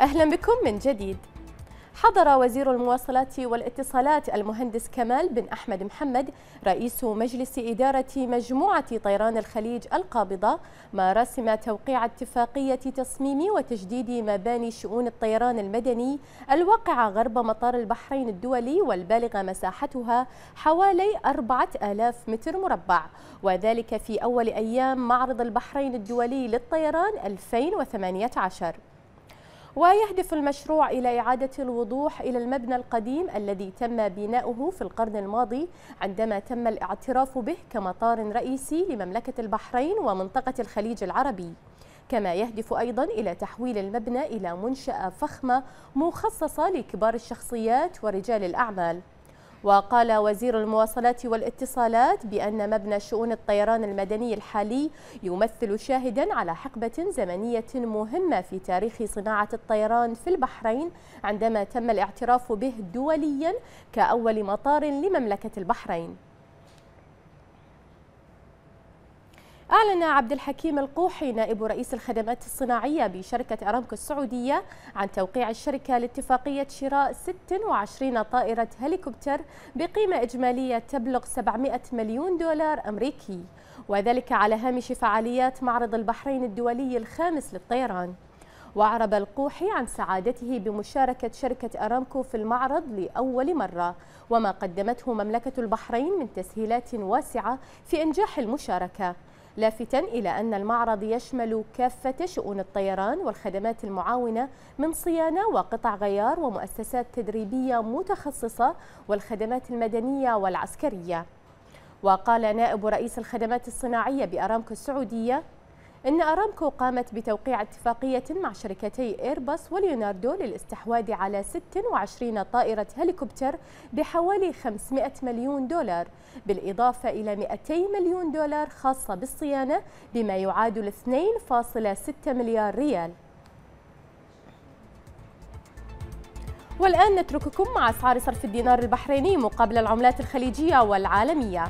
أهلا بكم من جديد حضر وزير المواصلات والاتصالات المهندس كمال بن أحمد محمد رئيس مجلس إدارة مجموعة طيران الخليج القابضة مراسم توقيع اتفاقية تصميم وتجديد مباني شؤون الطيران المدني الواقعة غرب مطار البحرين الدولي والبالغة مساحتها حوالي 4000 متر مربع وذلك في أول أيام معرض البحرين الدولي للطيران 2018 ويهدف المشروع إلى إعادة الوضوح إلى المبنى القديم الذي تم بناؤه في القرن الماضي عندما تم الاعتراف به كمطار رئيسي لمملكة البحرين ومنطقة الخليج العربي كما يهدف أيضا إلى تحويل المبنى إلى منشأة فخمة مخصصة لكبار الشخصيات ورجال الأعمال وقال وزير المواصلات والاتصالات بأن مبنى شؤون الطيران المدني الحالي يمثل شاهدا على حقبة زمنية مهمة في تاريخ صناعة الطيران في البحرين عندما تم الاعتراف به دوليا كأول مطار لمملكة البحرين أعلن عبد الحكيم القوحي نائب رئيس الخدمات الصناعية بشركة أرامكو السعودية عن توقيع الشركة لاتفاقية شراء 26 طائرة هليكوبتر بقيمة إجمالية تبلغ 700 مليون دولار أمريكي وذلك على هامش فعاليات معرض البحرين الدولي الخامس للطيران وأعرب القوحي عن سعادته بمشاركة شركة أرامكو في المعرض لأول مرة وما قدمته مملكة البحرين من تسهيلات واسعة في إنجاح المشاركة لافتا إلى أن المعرض يشمل كافة شؤون الطيران والخدمات المعاونة من صيانة وقطع غيار ومؤسسات تدريبية متخصصة والخدمات المدنية والعسكرية وقال نائب رئيس الخدمات الصناعية بأرامكو السعودية أن أرامكو قامت بتوقيع اتفاقية مع شركتي إيرباص وليوناردو للاستحواذ على 26 طائرة هليكوبتر بحوالي 500 مليون دولار بالإضافة إلى 200 مليون دولار خاصة بالصيانة بما يعادل 2.6 مليار ريال والآن نترككم مع أسعار صرف الدينار البحريني مقابل العملات الخليجية والعالمية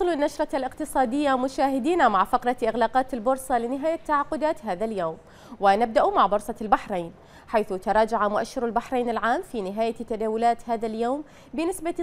نواصل النشرة الاقتصادية مشاهدينا مع فقرة إغلاقات البورصة لنهاية تعاقدات هذا اليوم ونبدأ مع بورصة البحرين حيث تراجع مؤشر البحرين العام في نهاية تداولات هذا اليوم بنسبة 0.43%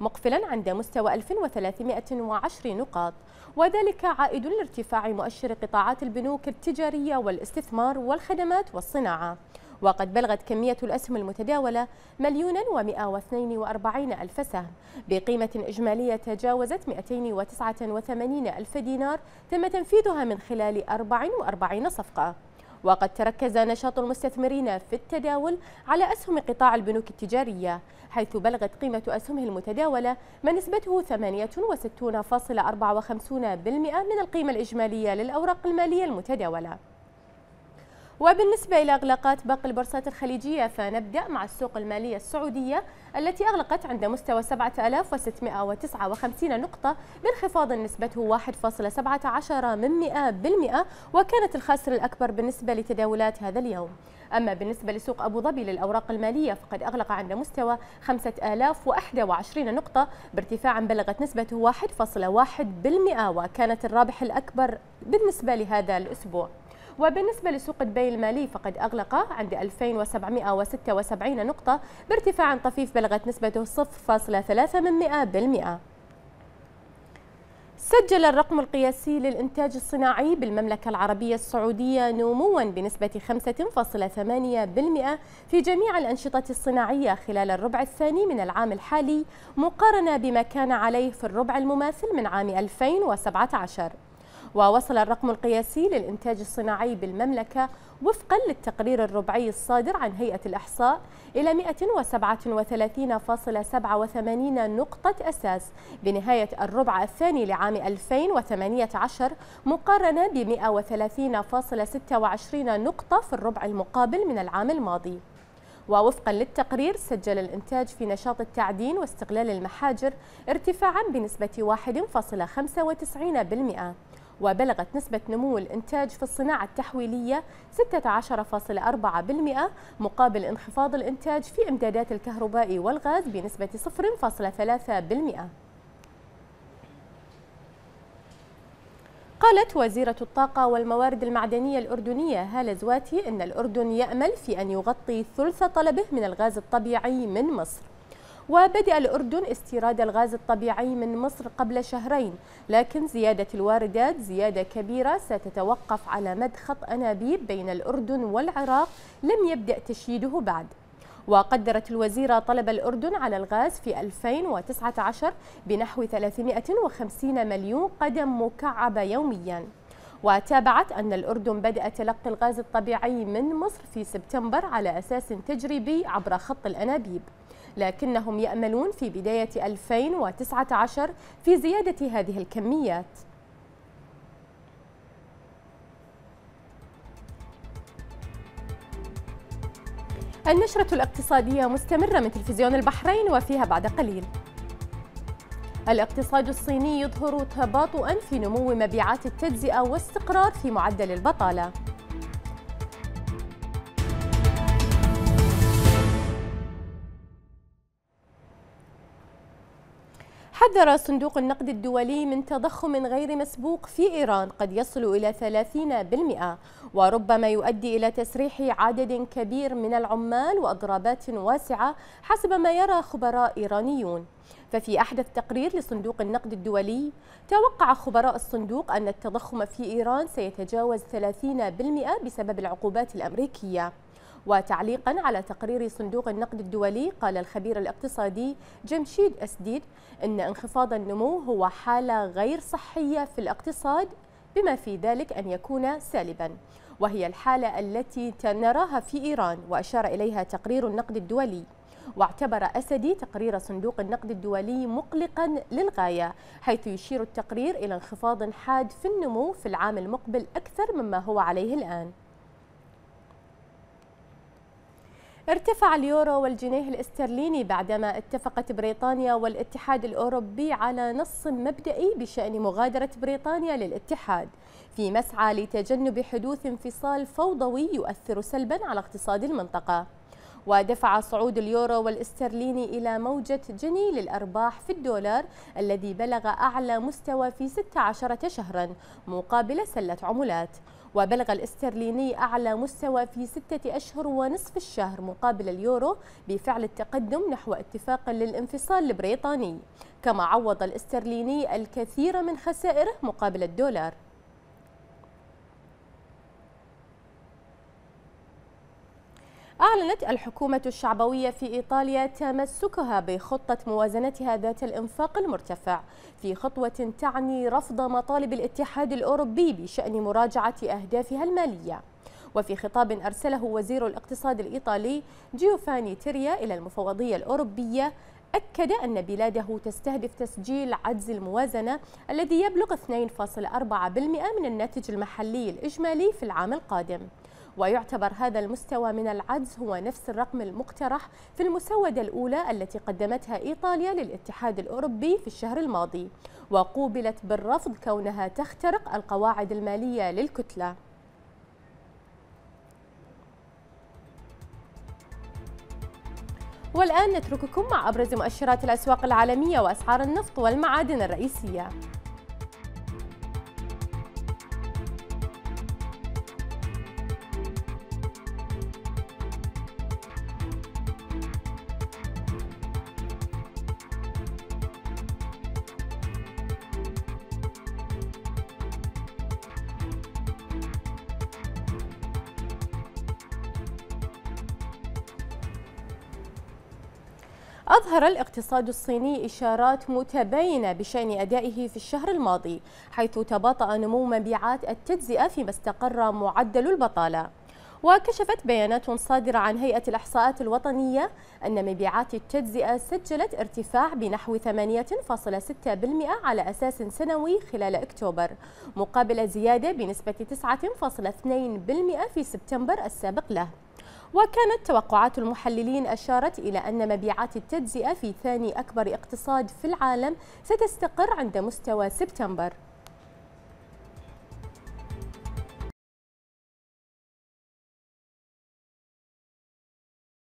مقفلا عند مستوى 1310 نقاط وذلك عائد لارتفاع مؤشر قطاعات البنوك التجارية والاستثمار والخدمات والصناعة وقد بلغت كمية الأسهم المتداولة مليون و واربعين ألف سهم بقيمة إجمالية تجاوزت 289 ألف دينار تم تنفيذها من خلال 44 صفقة وقد تركز نشاط المستثمرين في التداول على أسهم قطاع البنوك التجارية حيث بلغت قيمة أسهمه المتداولة ما نسبته 68.54% من القيمة الإجمالية للأوراق المالية المتداولة وبالنسبة إلى إغلاقات باقي البورصات الخليجية فنبدأ مع السوق المالية السعودية التي أغلقت عند مستوى 7659 نقطة بانخفاض نسبته 1.17 من 100% وكانت الخاسر الأكبر بالنسبة لتداولات هذا اليوم أما بالنسبة لسوق أبو ظبي للأوراق المالية فقد أغلق عند مستوى 5021 نقطة بارتفاع بلغت نسبته 1.1% وكانت الرابح الأكبر بالنسبة لهذا الأسبوع وبالنسبة لسوق دبي المالي فقد أغلق عند 2776 نقطة بارتفاع طفيف بلغت نسبته 0.3%. سجل الرقم القياسي للإنتاج الصناعي بالمملكة العربية السعودية نموا بنسبة 5.8% في جميع الأنشطة الصناعية خلال الربع الثاني من العام الحالي مقارنة بما كان عليه في الربع المماثل من عام 2017 ووصل الرقم القياسي للإنتاج الصناعي بالمملكة وفقا للتقرير الربعي الصادر عن هيئة الإحصاء إلى 137.87 نقطة أساس بنهاية الربع الثاني لعام 2018 مقارنة ب 130.26 نقطة في الربع المقابل من العام الماضي ووفقا للتقرير سجل الإنتاج في نشاط التعدين واستغلال المحاجر ارتفاعا بنسبة 1.95% وبلغت نسبة نمو الإنتاج في الصناعة التحويلية 16.4% مقابل انخفاض الإنتاج في إمدادات الكهرباء والغاز بنسبة 0.3%. قالت وزيرة الطاقة والموارد المعدنية الأردنية هالة زواتي أن الأردن يأمل في أن يغطي ثلث طلبه من الغاز الطبيعي من مصر وبدأ الأردن استيراد الغاز الطبيعي من مصر قبل شهرين لكن زيادة الواردات زيادة كبيرة ستتوقف على مد خط أنابيب بين الأردن والعراق لم يبدأ تشييده بعد وقدرت الوزيرة طلب الأردن على الغاز في 2019 بنحو 350 مليون قدم مكعبة يومياً وتابعت أن الأردن بدأ تلقي الغاز الطبيعي من مصر في سبتمبر على أساس تجريبي عبر خط الأنابيب لكنهم يأملون في بداية 2019 في زيادة هذه الكميات النشرة الاقتصادية مستمرة من تلفزيون البحرين وفيها بعد قليل الاقتصاد الصيني يظهر تباطؤا في نمو مبيعات التجزئة واستقرار في معدل البطالة حذر صندوق النقد الدولي من تضخم غير مسبوق في إيران قد يصل إلى 30% وربما يؤدي إلى تسريح عدد كبير من العمال وأضرابات واسعة حسب ما يرى خبراء إيرانيون ففي أحدث تقرير لصندوق النقد الدولي توقع خبراء الصندوق أن التضخم في إيران سيتجاوز 30% بسبب العقوبات الأمريكية وتعليقا على تقرير صندوق النقد الدولي قال الخبير الاقتصادي جمشيد أسديد أن انخفاض النمو هو حالة غير صحية في الاقتصاد بما في ذلك أن يكون سالبا وهي الحالة التي نراها في إيران وأشار إليها تقرير النقد الدولي واعتبر أسدي تقرير صندوق النقد الدولي مقلقا للغاية حيث يشير التقرير إلى انخفاض حاد في النمو في العام المقبل أكثر مما هو عليه الآن ارتفع اليورو والجنيه الاسترليني بعدما اتفقت بريطانيا والاتحاد الأوروبي على نص مبدئي بشأن مغادرة بريطانيا للاتحاد في مسعى لتجنب حدوث انفصال فوضوي يؤثر سلبا على اقتصاد المنطقة ودفع صعود اليورو والاسترليني إلى موجة جني للأرباح في الدولار الذي بلغ أعلى مستوى في 16 شهرا مقابل سلة عملات وبلغ الاسترليني أعلى مستوى في ستة أشهر ونصف الشهر مقابل اليورو بفعل التقدم نحو اتفاق للانفصال البريطاني كما عوض الاسترليني الكثير من خسائره مقابل الدولار أعلنت الحكومة الشعبوية في إيطاليا تمسكها بخطة موازنتها ذات الإنفاق المرتفع في خطوة تعني رفض مطالب الاتحاد الأوروبي بشأن مراجعة أهدافها المالية وفي خطاب أرسله وزير الاقتصاد الإيطالي جيوفاني تيريا إلى المفوضية الأوروبية أكد أن بلاده تستهدف تسجيل عجز الموازنة الذي يبلغ 2.4% من الناتج المحلي الإجمالي في العام القادم ويعتبر هذا المستوى من العجز هو نفس الرقم المقترح في المسودة الأولى التي قدمتها إيطاليا للاتحاد الأوروبي في الشهر الماضي وقوبلت بالرفض كونها تخترق القواعد المالية للكتلة والآن نترككم مع أبرز مؤشرات الأسواق العالمية وأسعار النفط والمعادن الرئيسية أظهر الاقتصاد الصيني إشارات متباينة بشأن أدائه في الشهر الماضي حيث تباطأ نمو مبيعات التجزئة فيما استقر معدل البطالة وكشفت بيانات صادرة عن هيئة الإحصاءات الوطنية أن مبيعات التجزئة سجلت ارتفاع بنحو 8.6% على أساس سنوي خلال أكتوبر مقابل زيادة بنسبة 9.2% في سبتمبر السابق له وكانت توقعات المحللين أشارت إلى أن مبيعات التجزئة في ثاني أكبر اقتصاد في العالم ستستقر عند مستوى سبتمبر